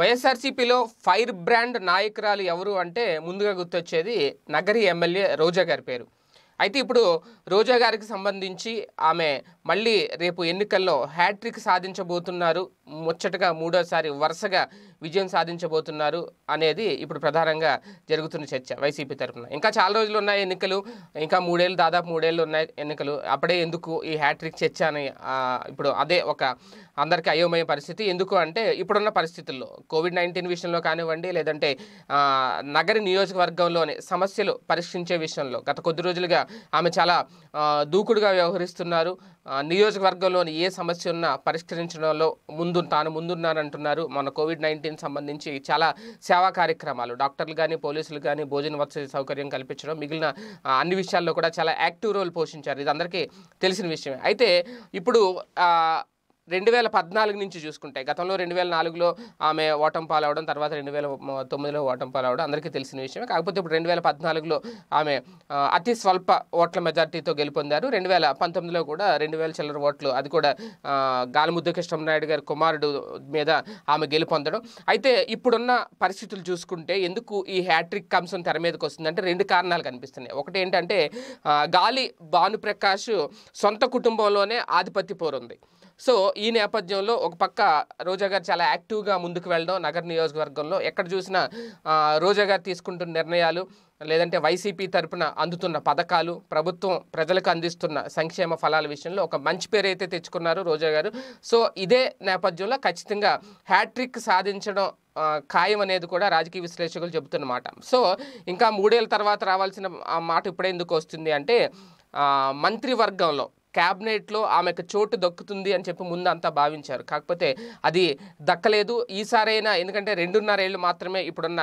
వైఎస్ఆర్సీపీలో fire brand నాయకురాలు ఎవరు అంటే ముందుగా గుర్తొచ్చేది నగరి ఎమ్మెల్యే రోజా గారి పేరు అయితే ఇప్పుడు రోజా గారికి సంబంధించి ఆమె మళ్ళీ రేపు ఎన్నికల్లో హ్యాట్రిక్ సాధించబోతున్నారు ముచ్చటగా మూడోసారి వరుసగా విజయం సాధించబోతున్నారు అనేది ఇప్పుడు ప్రధానంగా జరుగుతున్న చర్చ వైసీపీ తరఫున ఇంకా చాలా రోజులు ఉన్నాయి ఎన్నికలు ఇంకా మూడేళ్ళు దాదాపు మూడేళ్ళు ఉన్నాయి ఎన్నికలు అప్పుడే ఎందుకు ఈ హ్యాట్రిక్ చర్చ అని ఇప్పుడు అదే ఒక అందరికీ అయోమయ పరిస్థితి ఎందుకు అంటే ఇప్పుడున్న పరిస్థితుల్లో కోవిడ్ నైన్టీన్ విషయంలో కానివ్వండి లేదంటే నగర నియోజకవర్గంలోని సమస్యలు పరీక్షించే విషయంలో గత కొద్ది రోజులుగా ఆమె చాలా దూకుడుగా వ్యవహరిస్తున్నారు నియోజకవర్గంలోని ఏ సమస్య ఉన్నా పరిష్కరించడంలో ముందు తాను ముందున్నానంటున్నారు మన కోవిడ్ నైన్టీన్ సంబంధించి చాలా సేవా కార్యక్రమాలు డాక్టర్లు కానీ పోలీసులు కానీ భోజన వసతి సౌకర్యం కల్పించడం మిగిలిన అన్ని విషయాల్లో కూడా చాలా యాక్టివ్ రోల్ పోషించారు ఇది అందరికీ తెలిసిన విషయమే అయితే ఇప్పుడు రెండు వేల పద్నాలుగు నుంచి చూసుకుంటే గతంలో రెండు వేల నాలుగులో ఆమె ఓటం పాలవడం తర్వాత రెండు వేల తొమ్మిదిలో ఓటం పాలవడం అందరికీ తెలిసిన విషయమే కాకపోతే ఇప్పుడు రెండు వేల పద్నాలుగులో ఆమె అతి స్వల్ప ఓట్ల మెజార్టీతో గెలుపొందారు రెండు వేల పంతొమ్మిదిలో కూడా రెండు వేల చిల్లర ఓట్లు అది కూడా గాలిముద్దు నాయుడు గారి కుమారుడు మీద ఆమె గెలుపొందడం అయితే ఇప్పుడున్న పరిస్థితులు చూసుకుంటే ఎందుకు ఈ హ్యాట్రిక్ కంసం తెర మీదకి వస్తుందంటే రెండు కారణాలు కనిపిస్తున్నాయి ఒకటి ఏంటంటే గాలి భానుప్రకాష్ సొంత కుటుంబంలోనే ఆధిపత్య పోరుంది సో ఈ నేపథ్యంలో ఒక పక్క రోజా గారు చాలా యాక్టివ్గా ముందుకు వెళ్ళడం నగర నియోజకవర్గంలో ఎక్కడ చూసినా రోజా గారు తీసుకుంటున్న నిర్ణయాలు లేదంటే వైసీపీ తరపున అందుతున్న పథకాలు ప్రభుత్వం ప్రజలకు అందిస్తున్న సంక్షేమ ఫలాల విషయంలో ఒక మంచి పేరు అయితే తెచ్చుకున్నారు రోజా గారు సో ఇదే నేపథ్యంలో ఖచ్చితంగా హ్యాట్రిక్ సాధించడం ఖాయం అనేది కూడా రాజకీయ విశ్లేషకులు చెబుతున్నమాట సో ఇంకా మూడేళ్ళ తర్వాత రావాల్సిన మాట ఇప్పుడే ఎందుకు వస్తుంది అంటే మంత్రివర్గంలో క్యాబినెట్లో ఆమెకు చోటు దక్కుతుంది అని చెప్పి ముందు అంతా భావించారు కాకపోతే అది దక్కలేదు ఈసారైనా ఎందుకంటే రెండున్నరేళ్ళు మాత్రమే ఇప్పుడున్న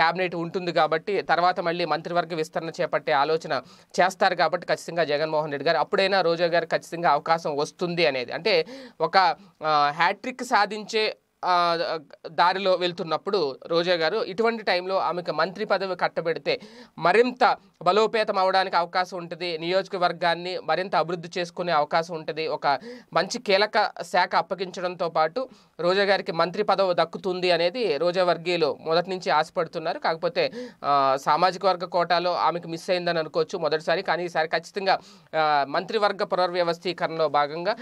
క్యాబినెట్ ఉంటుంది కాబట్టి తర్వాత మళ్ళీ మంత్రివర్గ విస్తరణ చేపట్టే ఆలోచన చేస్తారు కాబట్టి ఖచ్చితంగా జగన్మోహన్ రెడ్డి గారు అప్పుడైనా రోజా గారు ఖచ్చితంగా అవకాశం వస్తుంది అనేది అంటే ఒక హ్యాట్రిక్ సాధించే దారిలో వెళ్తున్నప్పుడు రోజా గారు ఇటువంటి టైంలో ఆమెకు మంత్రి పదవి కట్టబెడితే మరింత బలోపేతం అవడానికి అవకాశం ఉంటుంది నియోజకవర్గాన్ని మరింత అభివృద్ధి చేసుకునే అవకాశం ఉంటుంది ఒక మంచి కీలక శాఖ అప్పగించడంతో పాటు రోజా గారికి మంత్రి పదవి దక్కుతుంది అనేది రోజా వర్గీయులు మొదటి నుంచి ఆశపడుతున్నారు కాకపోతే సామాజిక వర్గ కోటాలో ఆమెకు మిస్ అయిందని అనుకోవచ్చు మొదటిసారి కానీ ఈసారి ఖచ్చితంగా మంత్రివర్గ పునర్వ్యవస్థీకరణలో భాగంగా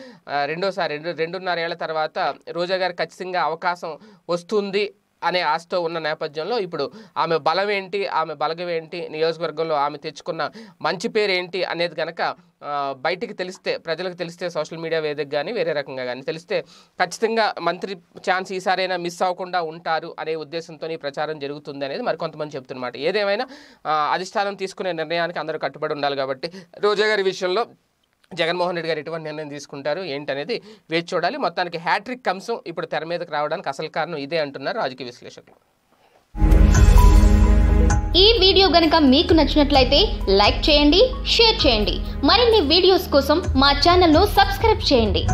రెండోసారి రెండు రెండున్నర ఏళ్ల తర్వాత రోజా గారు ఖచ్చితంగా అవకాశం వస్తుంది అనే ఆశతో ఉన్న నేపథ్యంలో ఇప్పుడు ఆమె బలం ఏంటి ఆమె బలగం ఏంటి నియోజకవర్గంలో ఆమె తెచ్చుకున్న మంచి పేరు ఏంటి అనేది కనుక బయటికి తెలిస్తే ప్రజలకు తెలిస్తే సోషల్ మీడియా వేదిక కానీ వేరే రకంగా కానీ తెలిస్తే ఖచ్చితంగా మంత్రి ఛాన్స్ ఈసారైనా మిస్ అవ్వకుండా ఉంటారు అనే ఉద్దేశంతో ప్రచారం జరుగుతుంది అనేది మరికొంతమంది చెప్తున్నమాట ఏదేమైనా అధిష్టానం తీసుకునే నిర్ణయానికి అందరూ కట్టుబడి ఉండాలి కాబట్టి రోజా గారి విషయంలో జగన్మోహన్ రెడ్డి గారు ఎటువంటి నిర్ణయం తీసుకుంటారు ఏంటనేది వేచి చూడాలి మొత్తానికి హ్యాట్రిక్ కంసం ఇప్పుడు తెర మీదకి రావడానికి అసలు కారణం ఇదే అంటున్నారు రాజకీయ విశ్లేషకులు ఈ వీడియో గనుక మీకు నచ్చినట్లయితే లైక్ చేయండి షేర్ చేయండి మరిన్ని వీడియోస్ కోసం మా ను సబ్స్క్రైబ్ చేయండి